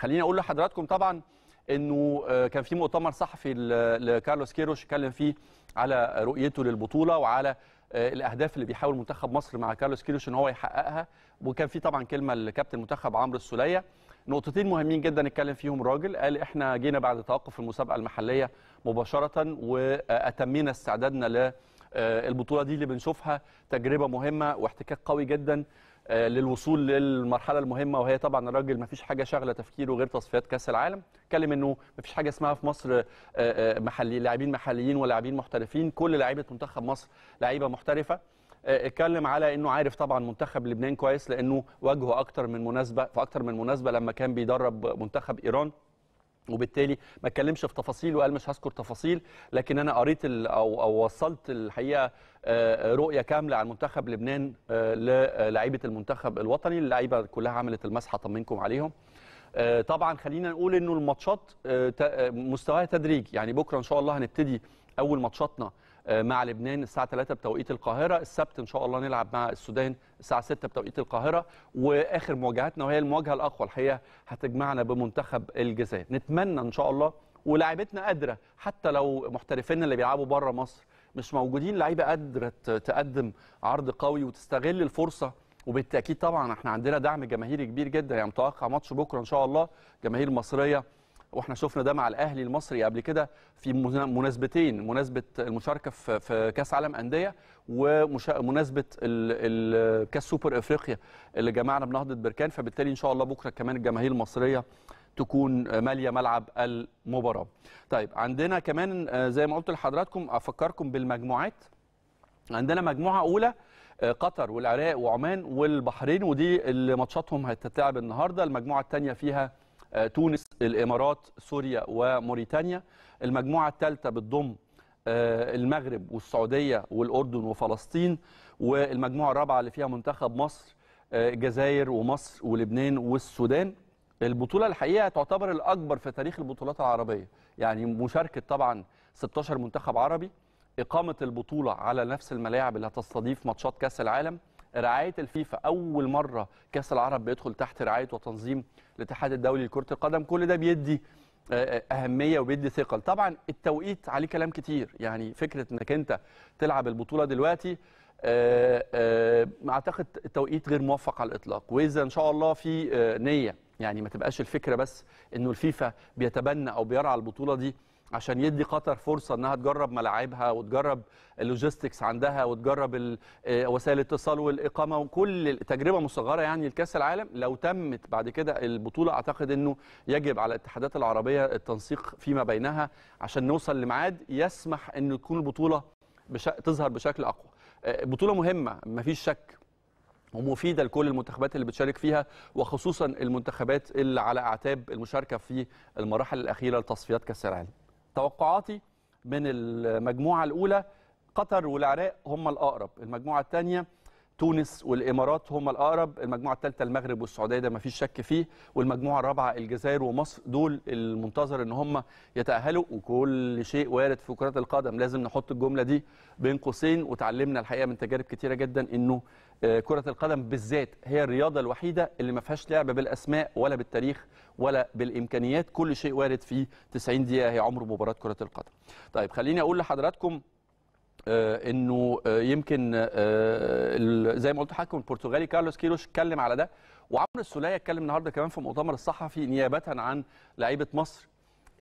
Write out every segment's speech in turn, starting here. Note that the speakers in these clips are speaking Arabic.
خليني اقول لحضراتكم طبعا انه آه، كان في مؤتمر صحفي لكارلوس كيروش اتكلم فيه على رؤيته للبطوله وعلى آه، الاهداف اللي بيحاول منتخب مصر مع كارلوس كيروش ان هو يحققها وكان في طبعا كلمه لكابتن المنتخب عمرو السوليه نقطتين مهمين جدا اتكلم فيهم الراجل قال احنا جينا بعد توقف المسابقه المحليه مباشره واتمينا استعدادنا للبطوله آه، دي اللي بنشوفها تجربه مهمه واحتكاك قوي جدا آه، للوصول للمرحله المهمه وهي طبعا الراجل ما فيش حاجه شاغله تفكيره غير تصفيات كاس العالم اتكلم انه ما فيش حاجه اسمها في مصر آه، آه، محلي لاعبين محليين ولاعبين محترفين كل لعيبه منتخب مصر لعيبه محترفه اتكلم على انه عارف طبعا منتخب لبنان كويس لانه واجهه اكتر من مناسبه في اكتر من مناسبه لما كان بيدرب منتخب ايران وبالتالي ما اتكلمش في تفاصيل وقال مش هذكر تفاصيل لكن انا قريت او او وصلت الحقيقه آه، رؤيه كامله عن منتخب لبنان آه، للعيبه المنتخب الوطني اللعيبه كلها عملت المسحه طمنكم عليهم آه، طبعا خلينا نقول انه الماتشات مستواها تدريج يعني بكره ان شاء الله هنبتدي اول ماتشاتنا آه، مع لبنان الساعه 3 بتوقيت القاهره السبت ان شاء الله نلعب مع السودان الساعه 6 بتوقيت القاهره واخر مواجهتنا وهي المواجهه الاقوى الحقيقه هتجمعنا بمنتخب الجزائر نتمنى ان شاء الله ولاعيبتنا قادره حتى لو محترفينا اللي بيلعبوا بره مصر مش موجودين لعيبه قادره تقدم عرض قوي وتستغل الفرصه وبالتاكيد طبعا احنا عندنا دعم جماهيري كبير جدا يعني متوقع ماتش بكره ان شاء الله جماهير مصريه واحنا شفنا ده مع الاهلي المصري قبل كده في مناسبتين مناسبه المشاركه في, في كاس عالم انديه ومناسبه كاس سوبر افريقيا اللي جمعنا بنهضه بركان فبالتالي ان شاء الله بكره كمان الجماهير المصريه تكون ماليه ملعب المباراه. طيب عندنا كمان آه، زي ما قلت لحضراتكم افكركم بالمجموعات عندنا مجموعه اولى آه، قطر والعراق وعمان والبحرين ودي اللي ماتشاتهم هتتلعب النهارده المجموعه الثانيه فيها آه، تونس الامارات سوريا وموريتانيا المجموعه الثالثه بتضم آه، المغرب والسعوديه والاردن وفلسطين والمجموعه الرابعه اللي فيها منتخب مصر آه، الجزائر ومصر ولبنان والسودان البطوله الحقيقه تعتبر الاكبر في تاريخ البطولات العربيه يعني مشاركه طبعا 16 منتخب عربي اقامه البطوله على نفس الملاعب اللي هتستضيف ماتشات كاس العالم رعايه الفيفا اول مره كاس العرب بيدخل تحت رعايه وتنظيم الاتحاد الدولي لكره القدم كل ده بيدي آه، آه، اهميه وبيدي ثقل طبعا التوقيت عليه كلام كتير يعني فكره انك انت تلعب البطوله دلوقتي آه، اعتقد التوقيت غير موفق على الاطلاق واذا ان شاء الله في نيه يعني ما تبقاش الفكره بس انه الفيفا بيتبنى او بيرعى البطوله دي عشان يدي قطر فرصه انها تجرب ملاعبها وتجرب اللوجيستكس عندها وتجرب آه، وسائل الاتصال والاقامه وكل تجربه مصغره يعني لكاس العالم لو تمت بعد كده البطوله اعتقد انه يجب على الاتحادات العربيه التنسيق فيما بينها عشان نوصل لميعاد يسمح ان تكون البطوله بش... تظهر بشكل اقوى. آه، بطوله مهمه مفيش شك ومفيدة لكل المنتخبات اللي بتشارك فيها وخصوصا المنتخبات اللي على أعتاب المشاركة في المراحل الأخيرة لتصفيات كأس العالم توقعاتي من المجموعه الاولى قطر والعراق هم الاقرب المجموعه الثانيه تونس والامارات هم الاقرب المجموعه الثالثه المغرب والسعوديه ده ما فيش شك فيه والمجموعه الرابعه الجزائر ومصر دول المنتظر ان هم يتاهلوا وكل شيء وارد في كره القدم لازم نحط الجمله دي بين قوسين وتعلمنا الحقيقه من تجارب كتيره جدا انه آه، كرة القدم بالذات هي الرياضة الوحيدة اللي ما فيهاش لعب بالأسماء ولا بالتاريخ ولا بالإمكانيات كل شيء وارد في 90 دقيقة هي عمر مباراة كرة القدم. طيب خليني أقول لحضراتكم آه، انه آه، يمكن آه، زي ما قلت لحضرتك البرتغالي كارلوس كيروش اتكلم على ده وعمرو السوليه اتكلم النهارده كمان في المؤتمر الصحفي نيابه عن لعيبه مصر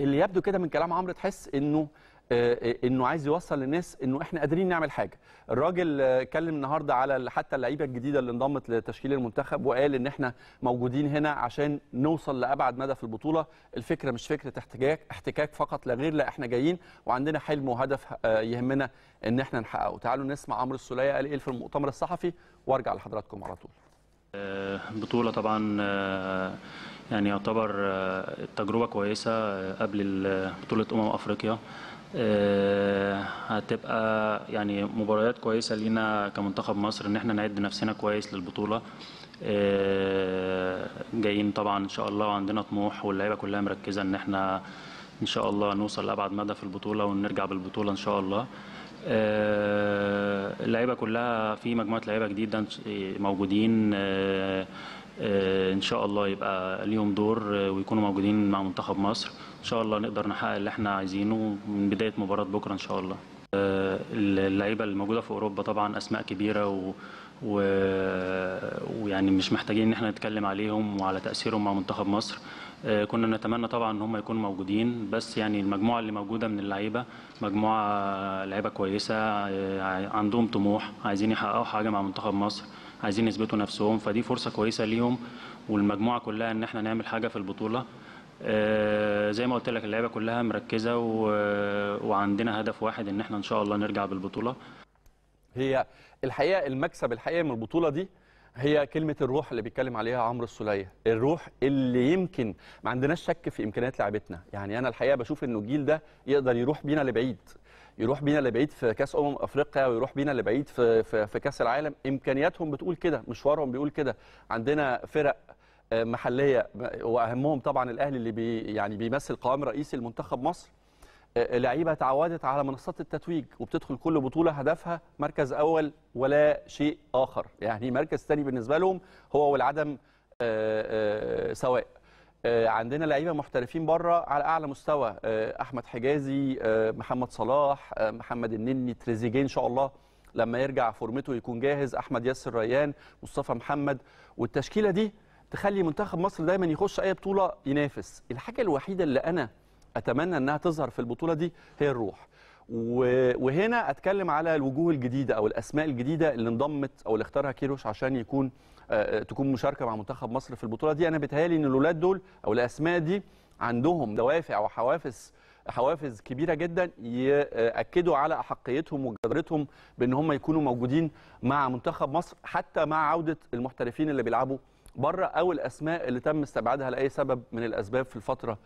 اللي يبدو كده من كلام عمرو تحس انه آه، آه، انه عايز يوصل للناس انه احنا قادرين نعمل حاجه الراجل آه، اتكلم النهارده على حتى اللعيبه الجديده اللي انضمت لتشكيل المنتخب وقال ان احنا موجودين هنا عشان نوصل لابعد مدى في البطوله الفكره مش فكره احتكاك احتكاك فقط لا غير لا احنا جايين وعندنا حلم وهدف يهمنا ان احنا نحققه تعالوا نسمع عمرو السوليه قال ايه في المؤتمر الصحفي وارجع لحضراتكم على طول بطولة طبعا يعني يعتبر تجربة كويسة قبل بطولة أمم أفريقيا آه، هتبقى يعني مباريات كويسه لينا كمنتخب مصر ان احنا نعد نفسنا كويس للبطوله آه، جايين طبعا ان شاء الله وعندنا طموح واللعيبه كلها مركزه ان احنا ان شاء الله نوصل لابعد مدى في البطوله ونرجع بالبطوله ان شاء الله آه، اللعيبه كلها في مجموعه لعيبه جديده موجودين ان شاء الله يبقى ليهم دور ويكونوا موجودين مع منتخب مصر ان شاء الله نقدر نحقق اللي احنا عايزينه من بدايه مباراه بكره ان شاء الله اللعيبه اللي موجوده في اوروبا طبعا اسماء كبيره و... و... ويعني مش محتاجين ان احنا نتكلم عليهم وعلى تاثيرهم مع منتخب مصر كنا نتمنى طبعا ان هم يكونوا موجودين بس يعني المجموعه اللي موجوده من اللعيبه مجموعه لعيبه كويسه عندهم طموح عايزين يحققوا حاجه مع منتخب مصر عايزين يثبتوا نفسهم فدي فرصه كويسه ليهم والمجموعه كلها ان احنا نعمل حاجه في البطوله آه، زي ما قلت لك اللعيبه كلها مركزه وعندنا هدف واحد ان احنا ان شاء الله نرجع بالبطوله هي الحقيقه المكسب الحقيقي من البطوله دي هي كلمة الروح اللي بيتكلم عليها عمرو السولية، الروح اللي يمكن ما عندناش شك في إمكانيات لعبتنا، يعني أنا الحقيقة بشوف إنه الجيل ده يقدر يروح بينا لبعيد، يروح بينا لبعيد في كاس امم افريقيا ويروح بينا لبعيد في في, في كاس العالم امكانياتهم بتقول كده مشوارهم بيقول كده عندنا فرق آه، محليه واهمهم طبعا الاهلي اللي بي يعني بيمثل قوام رئيسي لمنتخب مصر آه، آه، لعيبه تعودت على منصات التتويج وبتدخل كل بطوله هدفها مركز اول ولا شيء اخر يعني مركز ثاني بالنسبه لهم هو والعدم سواء آه، عندنا لعيبه محترفين بره على اعلى مستوى آه، احمد حجازي آه، محمد صلاح محمد النني تريزيجيه ان شاء الله لما يرجع فورمته يكون جاهز احمد ياسر ريان مصطفى محمد والتشكيله دي تخلي منتخب مصر دايما يخش اي بطوله ينافس الحاجه الوحيده اللي انا اتمنى انها تظهر في البطوله دي هي الروح وهنا اتكلم على الوجوه الجديده او الاسماء الجديده اللي انضمت او اللي اختارها كيروش عشان يكون آه، تكون مشاركه مع منتخب مصر في البطوله دي انا بيتهيألي ان الاولاد دول او الاسماء دي عندهم دوافع وحوافز حوافز كبيره جدا ياكدوا على احقيتهم وجدارتهم بان هم يكونوا موجودين مع منتخب مصر حتى مع عوده المحترفين اللي بيلعبوا بره او الاسماء اللي تم استبعادها لاي سبب من الاسباب في الفتره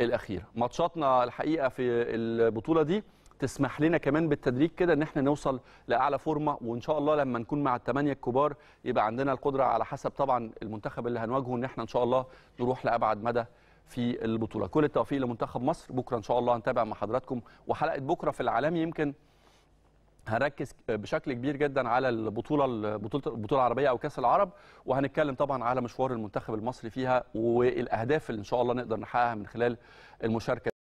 الاخيره ماتشاتنا الحقيقه في البطوله دي تسمح لنا كمان بالتدريج كده ان احنا نوصل لاعلى فورمه وان شاء الله لما نكون مع الثمانيه الكبار يبقى عندنا القدره على حسب طبعا المنتخب اللي هنواجهه ان احنا ان شاء الله نروح لابعد مدى في البطوله كل التوفيق لمنتخب مصر بكره ان شاء الله هنتابع مع حضراتكم وحلقه بكره في العالمي يمكن هنركز بشكل كبير جدا على البطوله البطوله العربيه او كاس العرب وهنتكلم طبعا على مشوار المنتخب المصري فيها والاهداف اللي ان شاء الله نقدر نحققها من خلال المشاركه